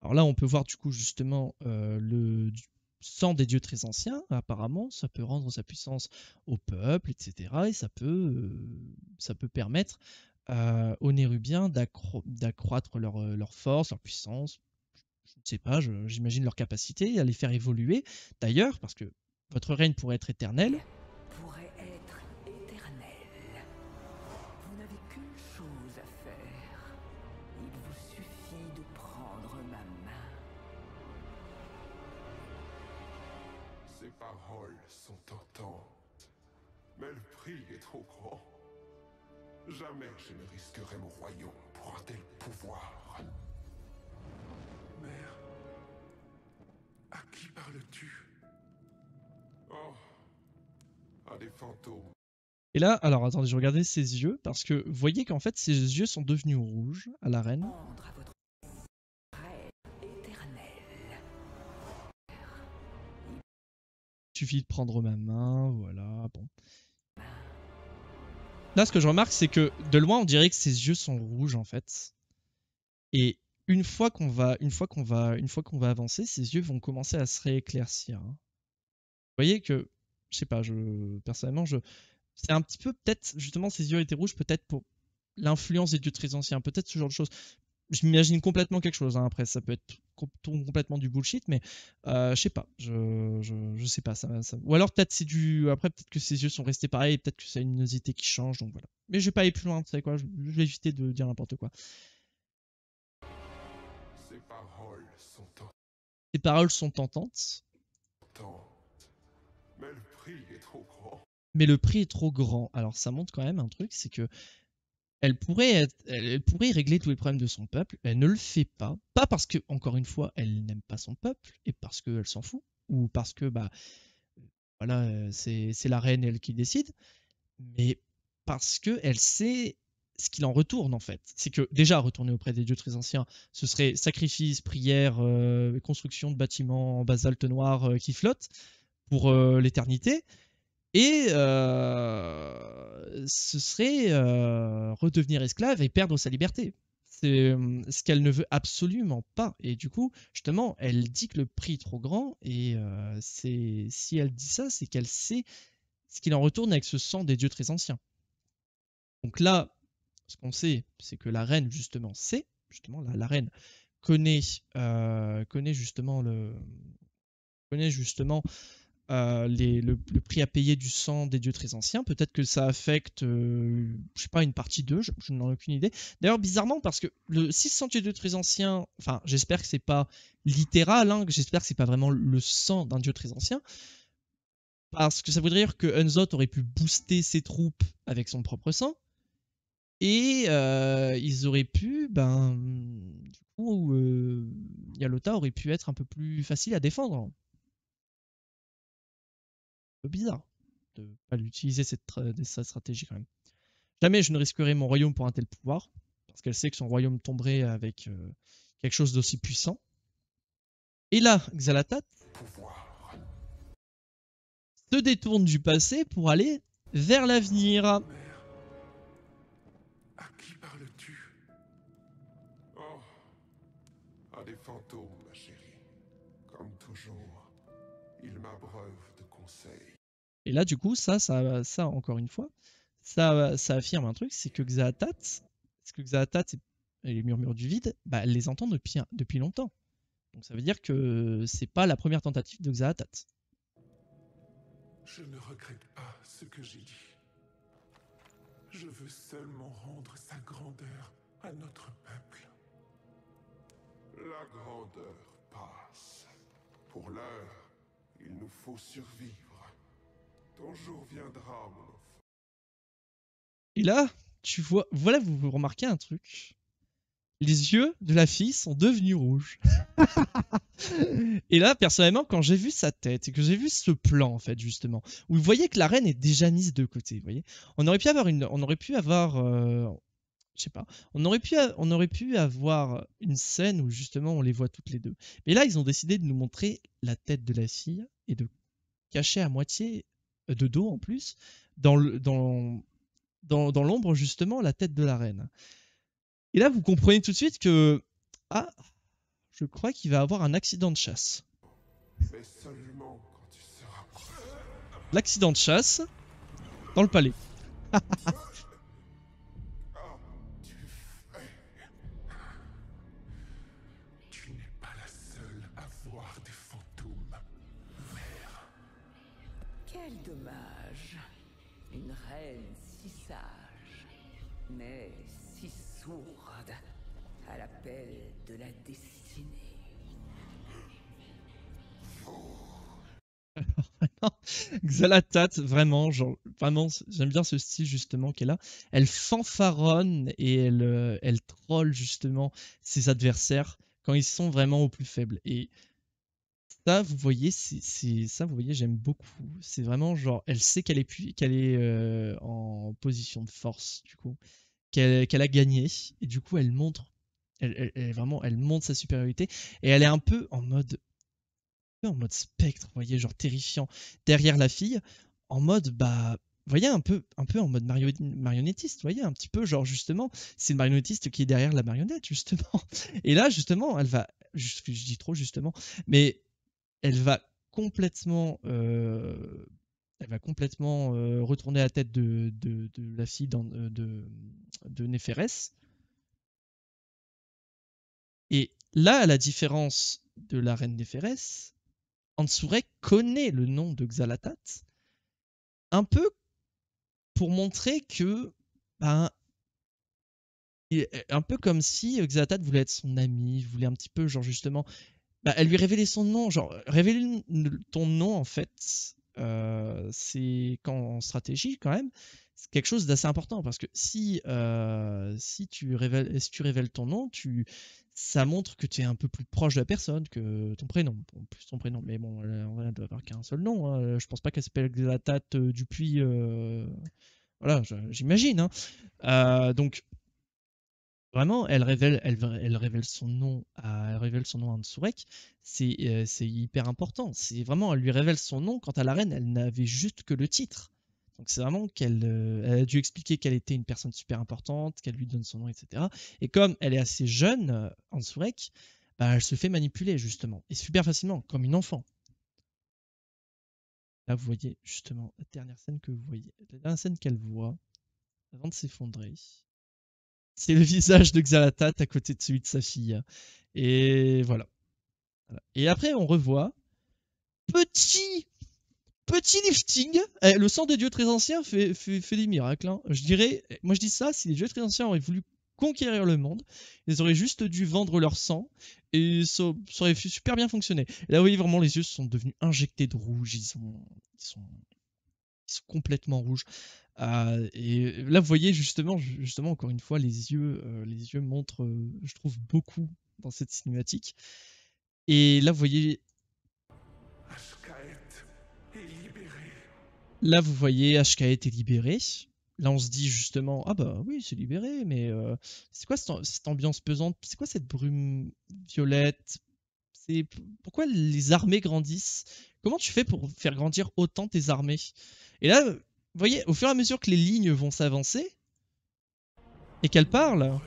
Alors là, on peut voir du coup justement euh, le sang des dieux très anciens, apparemment, ça peut rendre sa puissance au peuple, etc. Et ça peut, euh, ça peut permettre euh, aux Nérubiens d'accroître euh, leur, force, leur puissance, je ne sais pas, j'imagine leur capacité à les faire évoluer. D'ailleurs, parce que votre règne pourrait être éternel. Pourrait être éternel. Vous n'avez qu'une chose à faire. Il vous suffit de prendre ma main. Ces paroles sont tentantes, mais le prix est trop grand. Jamais je ne risquerai mon royaume pour un tel pouvoir. Mère, à qui parles-tu Oh, à des fantômes. Et là, alors attendez, je regardais ses yeux parce que vous voyez qu'en fait ses yeux sont devenus rouges à la reine. Il suffit de prendre ma main, voilà, bon. Là, ce que je remarque, c'est que de loin, on dirait que ses yeux sont rouges en fait. Et une fois qu'on va, une fois qu'on va, une fois qu'on va avancer, ses yeux vont commencer à se rééclaircir. Hein. Vous voyez que, je sais pas, je personnellement, je, c'est un petit peu peut-être justement ses yeux étaient rouges, peut-être pour l'influence des dieux très anciens, peut-être ce genre de choses j'imagine complètement quelque chose. Hein. Après, ça peut être complètement du bullshit, mais euh, je sais pas. Je, sais pas. Ça, Ou alors, peut-être c'est du. Après, peut-être que ses yeux sont restés pareils, peut-être que c'est une luminosité qui change, donc voilà. Mais je vais pas aller plus loin, tu sais quoi. Je, vais éviter de dire n'importe quoi. Ces paroles sont, tentantes. paroles sont Mais le prix est trop grand. Mais le prix est trop grand. Alors, ça montre quand même un truc, c'est que elle pourrait, régler tous les problèmes de son peuple, elle ne le fait pas, pas parce que, encore une fois, elle n'aime pas son peuple, et parce qu'elle s'en fout, ou parce que, bah, voilà, euh, c'est la reine, elle qui décide, mais parce qu'elle sait ce qu'il en retourne, en fait. C'est que, déjà, retourner auprès des dieux très anciens, ce serait sacrifice, prière, euh, construction de bâtiments en basalte noir euh, qui flottent pour l'éternité, et ce serait redevenir esclave et perdre sa liberté. C'est mmh, ce qu'elle ne veut absolument pas. Et du coup, justement, elle dit que le prix est trop grand. Et si elle dit ça, c'est qu'elle sait ce qu'il en retourne avec ce sang des dieux très anciens. Donc là, ce qu'on sait, c'est que la reine, justement, sait, justement, la, la reine connaît, connaît justement le mmh, connaît justement euh, le, prix à payer du sang des dieux très anciens. Peut-être que ça affecte, euh, je sais pas, une partie 2, je, n'en ai aucune idée. D'ailleurs, bizarrement, parce que le 600 dieux très anciens, enfin, j'espère que c'est pas littéral, hein, j'espère que c'est pas vraiment le sang d'un dieu très ancien, parce que ça voudrait dire que Unzot aurait pu booster ses troupes avec son propre sang, et euh, ils auraient pu, ben, du coup, Yalota aurait pu être un peu plus facile à défendre un peu bizarre de pas l'utiliser, cette, stratégie quand même. Jamais je ne risquerai mon royaume pour un tel pouvoir, parce qu'elle sait que son royaume tomberait avec euh, quelque chose d'aussi puissant. Et là, Xalatat se détourne du passé pour aller vers l'avenir. Et là, du coup, ça, ça, ça encore une fois, ça, ça affirme un truc, c'est que Xaatat, ce que Xaatat et les murmures du vide, bah, les entend depuis, depuis longtemps. Donc ça veut dire que c'est pas la première tentative de Xaatat. Je ne regrette pas ce que j'ai dit. Je veux seulement rendre sa grandeur à notre peuple. La grandeur passe. Pour l'heure, il nous faut survivre. Ton jour viendra, Et là, tu vois, voilà, vous remarquez un truc. Les yeux de la fille sont devenus rouges. et là, personnellement, quand j'ai vu sa tête et que j'ai vu ce plan, en fait, justement, où vous voyez que la reine est déjà mise de côté, vous voyez, on aurait pu avoir une, on aurait pu avoir, euh, je sais pas, on aurait pu, on aurait pu avoir une scène où justement on les voit toutes les deux. Mais là, ils ont décidé de nous montrer la tête de la fille et de cacher à moitié de dos en plus, dans l'ombre dans, dans, justement, la tête de la reine. Et là, vous comprenez tout de suite que, ah, je crois qu'il va avoir un accident de chasse. L'accident de chasse dans le palais. Xalatat, vraiment, vraiment, j'aime bien ce style justement qu'elle a. Elle fanfaronne et elle, euh, elle troll justement ses adversaires quand ils sont vraiment au plus faible. Et ça, vous voyez, c'est ça, vous voyez, j'aime beaucoup. C'est vraiment genre, elle sait qu'elle est, qu'elle est euh, en position de force, du coup, qu'elle a gagné, et du coup, elle montre, elle, vraiment, elle montre sa supériorité, et elle est un peu en mode, en mode spectre, vous voyez, genre terrifiant, derrière la fille, en mode, bah, vous voyez, un peu, un peu en mode marionnettiste, vous voyez, un petit peu, genre, justement, c'est le marionnettiste qui est derrière la marionnette, justement. Et là, justement, elle va, je, dis trop, justement, mais elle va complètement... Euh, elle va complètement euh, retourner la tête de, la fille euh, de, de Et là, la différence de la reine Néphérès, Ansure connaît le nom de Xalatat, un peu pour montrer que, ben, un peu comme si Xalatat voulait être son ami, voulait un petit peu, genre justement, ben, elle lui révélait son nom, genre révèle ton nom en fait, euh, c'est quand en stratégie quand même, c'est quelque chose d'assez important parce que si euh, si tu révèles si tu révèles ton nom, tu ça montre que tu es un peu plus proche de la personne que ton prénom. en plus ton prénom, mais bon, va elle doit avoir qu'un seul nom. Hein. Euh, je pense pas qu'elle s'appelle Glatate euh, du puits euh, Voilà, j'imagine. Hein. donc, vraiment, elle révèle, elle, révèle son nom à, elle révèle son nom à Ansurek. C'est hyper important. C'est vraiment, elle lui révèle son nom. Quant à la reine, elle n'avait juste que le titre. Donc c'est vraiment qu'elle euh, a dû expliquer qu'elle était une personne super importante, qu'elle lui donne son nom, etc. Et comme elle est assez jeune, en euh, Ansurek, bah, elle se fait manipuler justement, et super facilement, comme une enfant. Là, vous voyez justement la dernière scène que vous voyez, la dernière scène qu'elle voit avant de s'effondrer. C'est le visage de Xalatat à côté de celui de sa fille. Hein. Et voilà. Et après, on revoit petit petit lifting, eh, le sang des dieux très anciens fait, fait, des miracles. Hein. Je dirais, moi je dis ça, si les dieux très anciens auraient voulu conquérir le monde, ils auraient juste dû vendre leur sang et ça, ça aurait super bien fonctionné. là, vous voyez vraiment, les yeux sont devenus injectés de rouge, ils sont, ils sont, complètement rouges. Euh, et là, vous voyez justement, justement encore une fois, les yeux, euh, les yeux montrent, euh, je trouve, beaucoup dans cette cinématique. Et là, vous voyez Là, vous voyez, HK été libéré. Là, on se dit justement, ah bah oui, c'est libéré, mais euh, c'est quoi cette, ambiance pesante C'est quoi cette brume violette C'est Pourquoi les armées grandissent Comment tu fais pour faire grandir autant tes armées Et là, vous voyez, au fur et à mesure que les lignes vont s'avancer et qu'elles parlent,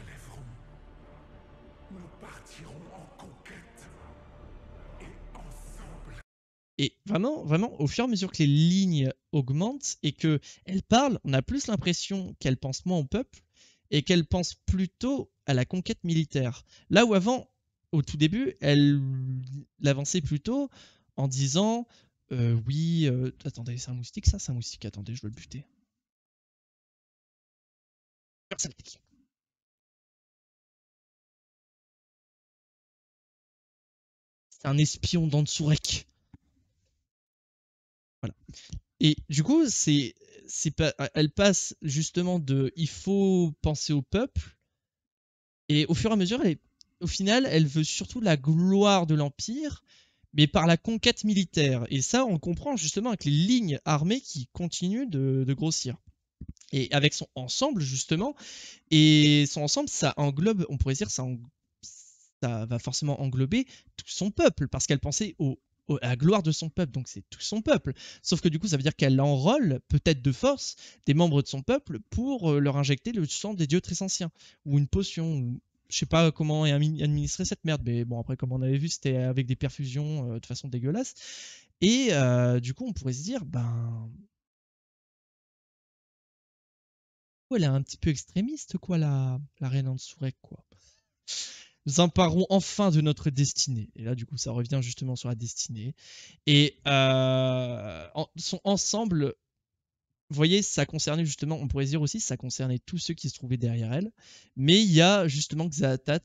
Et vraiment, vraiment, au fur et à mesure que les lignes augmente et que elle parle, on a plus l'impression qu'elle pense moins au peuple et qu'elle pense plutôt à la conquête militaire. Là où avant, au tout début, elle l'avançait plutôt en disant euh, oui, euh, attendez, c'est un moustique ça, c'est un moustique. Attendez, je veux le buter. C'est un espion d'Ansourek. Voilà. Et du coup, c'est, c'est pas, euh, elle passe justement de il faut penser au peuple, et au fur et à mesure, au final, elle veut surtout la gloire de l'Empire, mais par la conquête militaire. Et ça, on comprend justement avec les lignes armées qui continuent de, grossir. Et avec son ensemble, justement, et son ensemble, ça englobe, on pourrait dire, ça, ça va forcément englober tout son peuple, parce qu'elle pensait au à la gloire de son peuple, donc c'est tout son peuple. Sauf que du coup, ça veut dire qu'elle enrôle, peut-être de force, des membres de son peuple pour euh, leur injecter le sang des dieux très anciens, ou une potion, ou je sais pas comment est administrée cette merde, mais bon, après, comme on avait vu, c'était avec des perfusions euh, de façon dégueulasse. Et euh, du coup, on pourrait se dire, ben. Elle est un petit peu extrémiste, quoi, la, la reine sourait quoi nous emparons enfin de notre destinée. Et là, du coup, ça revient justement sur la destinée. Et euh, en, son ensemble, vous voyez, ça concernait justement, on pourrait dire aussi, ça concernait tous ceux qui se trouvaient derrière elle. Mais il y a justement Xatat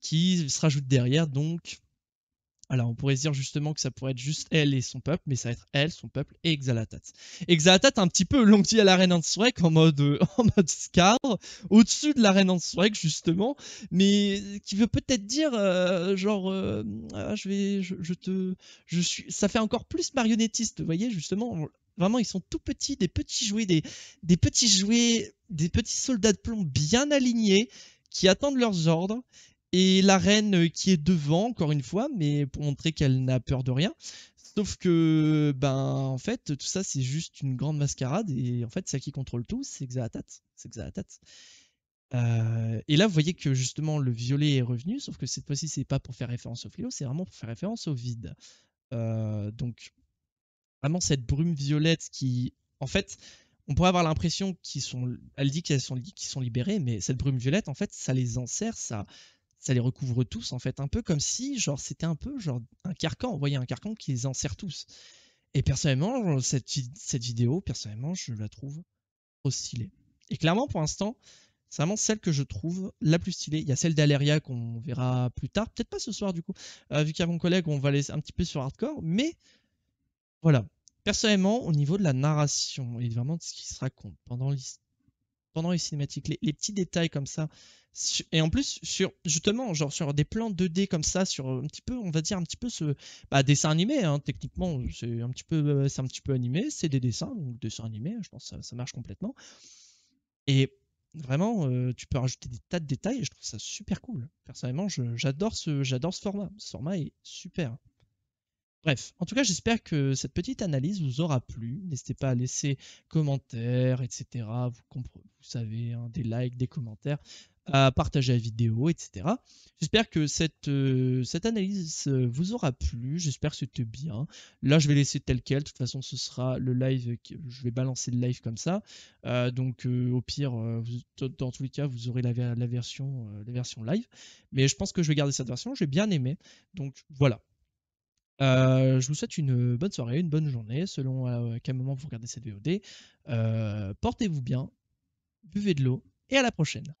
qui se rajoute derrière, donc alors on pourrait dire justement que ça pourrait être juste elle et son peuple, mais ça va être elle, son peuple et Exalatat. Exalatat un petit peu l'oncle à la reine Answek en mode, euh, en mode Scar, au-dessus de la reine Answek justement, mais qui veut peut-être dire euh, genre euh, ah, je vais, te, je suis, ça fait encore plus marionnettiste, vous voyez justement. Vraiment, ils sont tout petits, des petits jouets, des, des petits jouets, des petits soldats de plomb bien alignés qui attendent leurs ordres et la reine qui est devant, encore une fois, mais pour montrer qu'elle n'a peur de rien. Sauf que, ben, en fait, tout ça, c'est juste une grande mascarade. Et en fait, celle qui contrôle tout, c'est Xaatat. C'est Xaatat. Euh, et là, vous voyez que justement, le violet est revenu. Sauf que cette fois-ci, c'est pas pour faire référence au philo, c'est vraiment pour faire référence au vide. Euh, donc, vraiment, cette brume violette qui, en fait, on pourrait avoir l'impression qu'ils sont. Elle dit qu'elles sont, qu'ils sont libérées, mais cette brume violette, en fait, ça les enserre, ça ça les recouvre tous en fait, un peu comme si genre c'était un peu genre un carcan, vous voyez un carcan qui les enserre tous. Et personnellement, cette, vidéo, personnellement, je la trouve trop stylée. Et clairement, pour l'instant, c'est vraiment celle que je trouve la plus stylée. Il y a celle d'Aleria qu'on verra plus tard, peut-être pas ce soir du coup, euh, qu'il vu a mon collègue, on va aller un petit peu sur hardcore, mais voilà. Personnellement, au niveau de la narration et vraiment de ce qui se raconte pendant l'histoire, pendant les cinématiques, les, petits détails comme ça. Et en plus, sur, justement, genre sur des plans 2D comme ça, sur un petit peu, on va dire un petit peu ce bah, dessin animé, hein, techniquement, c'est un, petit peu, euh, un petit peu animé, c'est des dessins, donc dessin animé, hein, je pense ça, marche complètement. Et vraiment, euh, tu peux rajouter des tas de détails je trouve ça super cool. Personnellement, j'adore ce, ce format. Ce format est super. Bref, en tout cas, j'espère que cette petite analyse vous aura plu. N'hésitez pas à laisser commentaires, etc. Vous, vous savez, hein, des likes, des commentaires, à partager la vidéo, etc. J'espère que cette, euh, analyse euh, vous aura plu. J'espère que c'était bien. Là, je vais laisser tel quel. De toute façon, ce sera le live. Je vais balancer le live comme ça. Euh, donc, au pire, dans tous les cas, vous aurez la, version, la version live. Mais je pense que je vais garder cette version. J'ai bien aimé. Donc, voilà je vous souhaite une bonne soirée, une bonne journée, selon à quel moment vous regardez cette VOD. Portez-vous bien, buvez de l'eau, et à la prochaine.